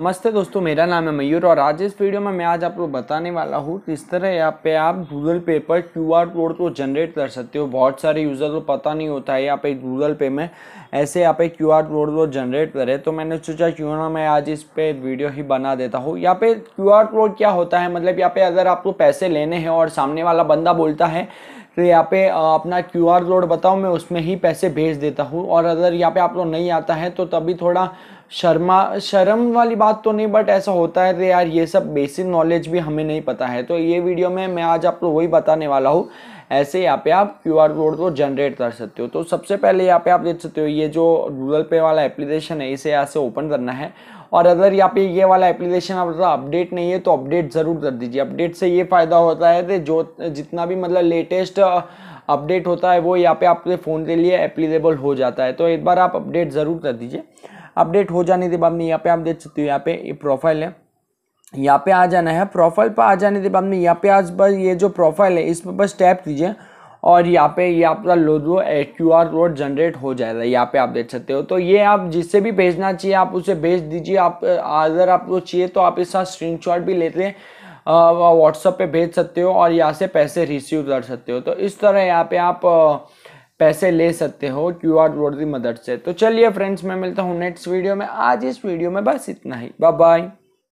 नमस्ते दोस्तों मेरा नाम है मयूर और आज इस वीडियो में मैं आज आप लोग बताने वाला हूँ किस तरह यहाँ पे आप गूगल पे पर क्यू आर कोड को जनरेट कर सकते हो बहुत सारे यूज़र को पता नहीं होता है यहाँ पे गूगल पे में ऐसे यहाँ पे क्यू आर कोड को जनरेट करे तो मैंने सोचा क्यों ना मैं आज इस पर वीडियो ही बना देता हूँ यहाँ पे क्यू आर कोड क्या होता है मतलब यहाँ पे अगर आपको पैसे लेने हैं और सामने वाला बंदा बोलता है तो यहाँ पे अपना क्यू आर कोड बताओ मैं उसमें ही पैसे भेज देता हूँ और अगर यहाँ पे आप लोग नहीं आता है तो तभी थोड़ा शर्मा शर्म वाली बात तो नहीं बट ऐसा होता है तो यार ये सब बेसिक नॉलेज भी हमें नहीं पता है तो ये वीडियो में मैं आज आप लोग वही बताने वाला हूँ ऐसे यहाँ पे आप क्यू आर कोड को जनरेट कर सकते हो तो सबसे पहले यहाँ पे आप देख सकते हो ये जो गूगल पे वाला एप्लीकेशन है इसे यहाँ से ओपन करना है और अगर यहाँ पे ये वाला एप्लीकेशन आपका अपडेट नहीं है तो अपडेट ज़रूर कर दीजिए अपडेट से ये फ़ायदा होता है कि जो जितना भी मतलब लेटेस्ट अपडेट होता है वो यहाँ पे आपके फ़ोन के लिए एप्लीकेबल हो जाता है तो एक बार आप अपडेट ज़रूर कर दीजिए अपडेट हो जाने के बाद में यहाँ पे आप देख सकते हो यहाँ पे ये प्रोफाइल है यहाँ पे आ जाना है प्रोफाइल पर आ जाने के बाद में यहाँ पे आज बस ये जो प्रोफाइल है इस पर बस टैप कीजिए और यहाँ पे ये आपका logo Q R code generate हो जाएगा यहाँ पे आप देख सकते हो तो ये आप जिससे भी भेजना चाहिए आप उसे भेज दीजिए आप अगर आपको चाहिए तो आप इसका शॉट भी लेते हैं व्हाट्सअप पे भेज सकते हो और यहाँ से पैसे रिसीव कर सकते हो तो इस तरह यहाँ पे आप पैसे ले सकते हो क्यू आर कोड की मदद से तो चलिए फ्रेंड्स मैं मिलता हूँ नेक्स्ट वीडियो में आज इस वीडियो में बस इतना ही बाय बाय